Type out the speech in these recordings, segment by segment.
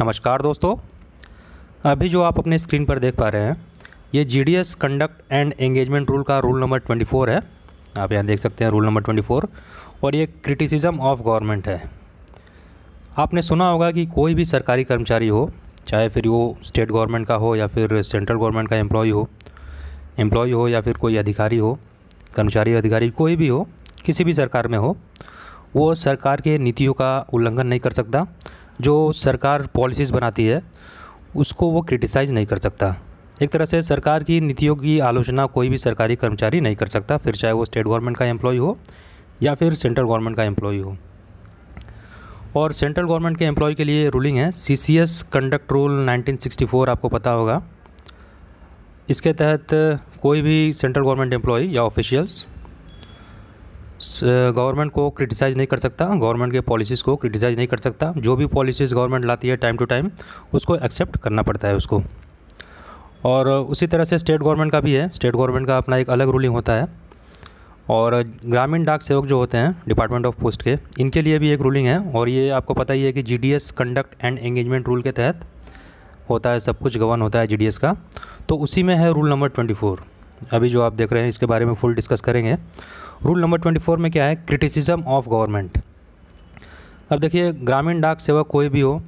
नमस्कार दोस्तों अभी जो आप अपने स्क्रीन पर देख पा रहे हैं ये G D S conduct and engagement rule का रूल नंबर 24 है आप यहाँ देख सकते हैं रूल नंबर 24 और ये क्रिटिसिज्म ऑफ गवर्नमेंट है आपने सुना होगा कि कोई भी सरकारी कर्मचारी हो चाहे फिर वो स्टेट गवर्नमेंट का हो या फिर सेंट्रल गवर्नमेंट का एम्प्लॉय हो एम्प्लॉय हो या फिर कोई अधिकारी हो कर्मचारी अधिकारी कोई भी हो किसी भी सरकार में हो वो सरकार के नीतियों का उल्लंघन नहीं कर सकता जो सरकार पॉलिसीज़ बनाती है उसको वो क्रिटिसाइज़ नहीं कर सकता एक तरह से सरकार की नीतियों की आलोचना कोई भी सरकारी कर्मचारी नहीं कर सकता फिर चाहे वो स्टेट गवर्नमेंट का एम्प्लॉय हो या फिर सेंट्रल गवर्नमेंट का एम्प्लॉय हो और सेंट्रल गवर्नमेंट के एम्प्लॉय के लिए रूलिंग है C C S conduct rule 1964 आपको पता होगा इसके तहत कोई भी सेंट्रल गवर्नमेंट एम्प्लॉय या ऑफिशियल्स गवर्नमेंट को क्रिटिसाइज़ नहीं कर सकता गवर्नमेंट के पॉलिसीज़ को क्रिटिसाइज़ नहीं कर सकता जो भी पॉलिसीज़ गवर्नमेंट लाती है टाइम टू टाइम उसको एक्सेप्ट करना पड़ता है उसको और उसी तरह से स्टेट गवर्नमेंट का भी है स्टेट गवर्नमेंट का अपना एक अलग रूलिंग होता है और ग्रामीण डाक सेवक जो होते हैं डिपार्टमेंट ऑफ पोस्ट के इनके लिए भी एक रूलिंग है और ये आपको पता ही है कि G conduct and engagement rule के तहत होता है सब कुछ गवर्न होता है जी का तो उसी में है रूल नंबर ट्वेंटी फोर अभी जो आप देख रहे हैं इसके बारे में फुल डिस्कस करेंगे रूल नंबर ट्वेंटी फोर में क्या है क्रिटिसिज्म ऑफ गवर्नमेंट अब देखिए ग्रामीण डाक सेवा कोई भी हो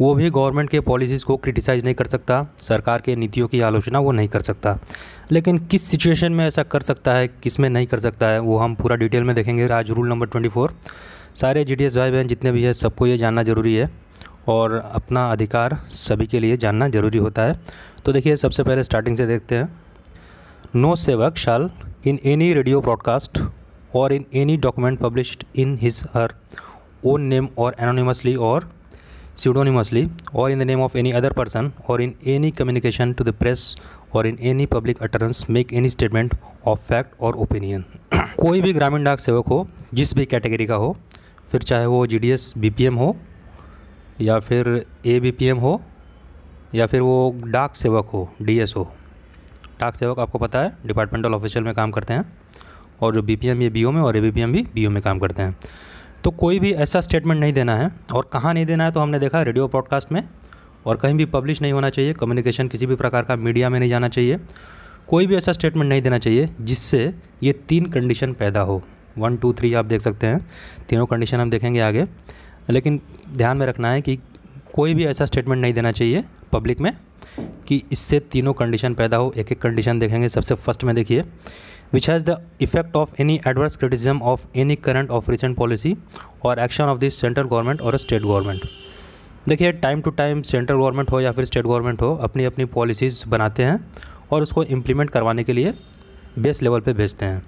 वो भी गवर्नमेंट के पॉलिसीज़ को क्रिटिसाइज़ नहीं कर सकता सरकार के नीतियों की आलोचना वो नहीं कर सकता लेकिन किस सिचुएशन में ऐसा कर सकता है किस में नहीं कर सकता है वो हम पूरा डिटेल में देखेंगे आज रूल नंबर ट्वेंटी फोर सारे जी भाई बहन जितने भी हैं सबको ये जानना ज़रूरी है और अपना अधिकार सभी के लिए जानना ज़रूरी होता है तो देखिए सबसे पहले स्टार्टिंग से देखते हैं no sevak shall in any radio broadcast और in any document publish in his her own name और एनोनिमसली और सीडोनिमसली और in the name of any other person और in any communication to the press और in any public utterance make any statement of fact और opinion कोई भी ग्रामीण डाक सेवक हो जिस भी कैटेगरी का हो फिर चाहे वो G D S B P M हो या फिर ए बी पी एम हो या फिर वो डाक सेवक हो डी एस हो डाक सेवक आपको पता है डिपार्टमेंटल ऑफिशियल में काम करते हैं और जो बी ये बी में और ए बी भी बी में काम करते हैं तो कोई भी ऐसा स्टेटमेंट नहीं देना है और कहाँ नहीं देना है तो हमने देखा रेडियो पॉडकास्ट में और कहीं भी पब्लिश नहीं होना चाहिए कम्युनिकेशन किसी भी प्रकार का मीडिया में नहीं जाना चाहिए कोई भी ऐसा स्टेटमेंट नहीं देना चाहिए जिससे ये तीन कंडीशन पैदा हो वन टू थ्री आप देख सकते हैं तीनों कंडीशन हम देखेंगे आगे लेकिन ध्यान में रखना है कि कोई भी ऐसा स्टेटमेंट नहीं देना चाहिए पब्लिक में कि इससे तीनों कंडीशन पैदा हो एक एक कंडीशन देखेंगे सबसे फर्स्ट में देखिए which has the effect of any adverse criticism of any current of recent policy और action of this central government और स्टेट गवर्नमेंट देखिए time to time central government हो या फिर स्टेट गवर्नमेंट हो अपनी अपनी पॉलिसीज़ बनाते हैं और उसको इम्प्लीमेंट करवाने के लिए बेस लेवल पे भेजते हैं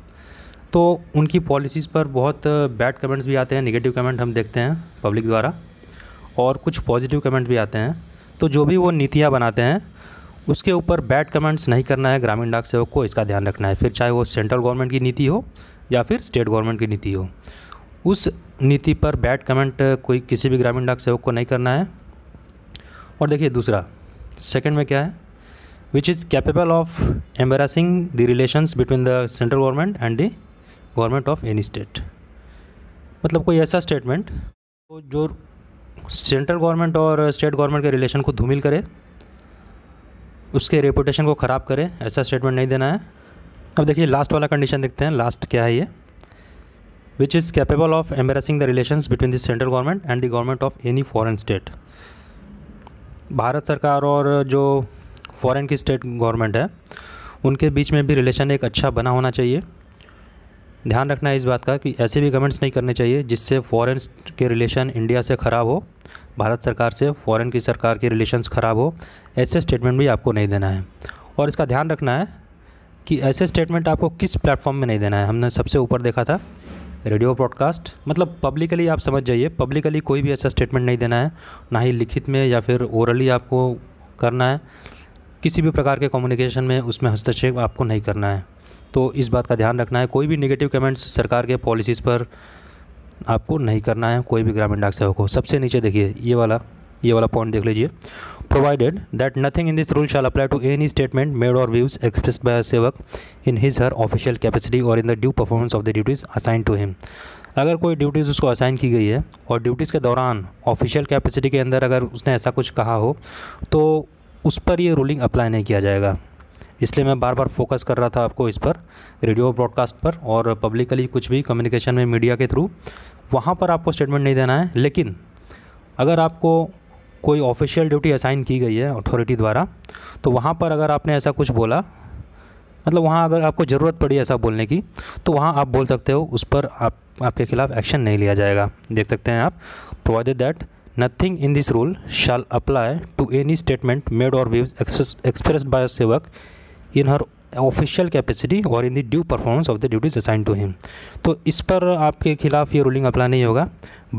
तो उनकी पॉलिसीज़ पर बहुत बैड कमेंट्स भी आते हैं नेगेटिव कमेंट हम देखते हैं पब्लिक द्वारा और कुछ पॉजिटिव कमेंट भी आते हैं तो जो भी वो नीतियाँ बनाते हैं उसके ऊपर बैड कमेंट्स नहीं करना है ग्रामीण डाक सेवक को इसका ध्यान रखना है फिर चाहे वो सेंट्रल गवर्नमेंट की नीति हो या फिर स्टेट गवर्नमेंट की नीति हो उस नीति पर बैड कमेंट कोई किसी भी ग्रामीण डाक सेवक को नहीं करना है और देखिए दूसरा सेकंड में क्या है which is capable of embarrassing the relations between the central government and the government of any state मतलब कोई ऐसा स्टेटमेंट जो सेंट्रल गवर्नमेंट और स्टेट गवर्नमेंट के रिलेशन को धूमिल करे उसके रेपुटेशन को ख़राब करे ऐसा स्टेटमेंट नहीं देना है अब देखिए लास्ट वाला कंडीशन देखते हैं लास्ट क्या है ये which is capable of embarrassing the relation between the central government and the government of any foreign state Bharat सरकार और जो फॉरन की स्टेट गवर्नमेंट है उनके बीच में भी रिलेशन एक अच्छा बना होना चाहिए ध्यान रखना है इस बात का कि ऐसे भी कमेंट्स नहीं करने चाहिए जिससे फॉरेन के रिलेशन इंडिया से ख़राब हो भारत सरकार से फ़ॉरन की सरकार के रिलेशंस ख़राब हो ऐसे स्टेटमेंट भी आपको नहीं देना है और इसका ध्यान रखना है कि ऐसे स्टेटमेंट आपको किस प्लेटफॉर्म में नहीं देना है हमने सबसे ऊपर देखा था रेडियो ब्रॉडकास्ट मतलब पब्लिकली आप समझ जाइए पब्लिकली कोई भी ऐसा स्टेटमेंट नहीं देना है ना ही लिखित में या फिर ओरली आपको करना है किसी भी प्रकार के कम्युनिकेशन में उसमें हस्तक्षेप आपको नहीं करना है तो इस बात का ध्यान रखना है कोई भी निगेटिव कमेंट्स सरकार के पॉलिसीज़ पर आपको नहीं करना है कोई भी ग्रामीण डाक सेवक को सबसे नीचे देखिए ये वाला ये वाला पॉइंट देख लीजिए provided that nothing in this rule shall apply to any statement made और व्यूज एक्सप्रेस बाय सेवक in his her official capacity और in the due performance of the duties assign to him अगर कोई duties उसको assign की गई है और ड्यूटीज़ के दौरान ऑफिशियल कैपेसिटी के अंदर अगर उसने ऐसा कुछ कहा हो तो उस पर ये रूलिंग अप्लाई नहीं किया जाएगा इसलिए मैं बार बार फोकस कर रहा था आपको इस पर रेडियो ब्रॉडकास्ट पर और पब्लिकली कुछ भी कम्युनिकेशन में मीडिया के थ्रू वहाँ पर आपको स्टेटमेंट नहीं देना है लेकिन अगर आपको कोई ऑफिशियल ड्यूटी असाइन की गई है अथॉरिटी द्वारा तो वहाँ पर अगर आपने ऐसा कुछ बोला मतलब वहाँ अगर आपको ज़रूरत पड़ी ऐसा बोलने की तो वहाँ आप बोल सकते हो उस पर आप आपके खिलाफ़ एक्शन नहीं लिया जाएगा देख सकते हैं आप provided that nothing in this rule shall apply to any statement made और व्यूज एक्सप्रेस बाय सेवक इन हर ऑफिशियल कैपेसिटी और in the due performance of the duties assign to him तो इस पर आपके खिलाफ ये रूलिंग अप्लाई नहीं होगा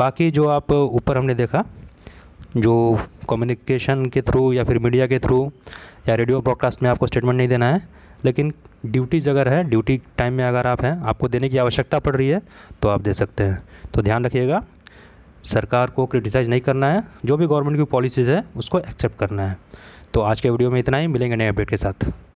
बाकी जो आप ऊपर हमने देखा जो कम्युनिकेशन के थ्रू या फिर मीडिया के थ्रू या रेडियो ब्रॉडकास्ट में आपको स्टेटमेंट नहीं देना है लेकिन ड्यूटीज़ अगर है ड्यूटी टाइम में अगर आप हैं आपको देने की आवश्यकता पड़ रही है तो आप दे सकते हैं तो ध्यान रखिएगा सरकार को क्रिटिसाइज़ नहीं करना है जो भी गवर्नमेंट की पॉलिसीज़ है उसको एक्सेप्ट करना है तो आज के वीडियो में इतना ही मिलेंगे नए अपडेट के साथ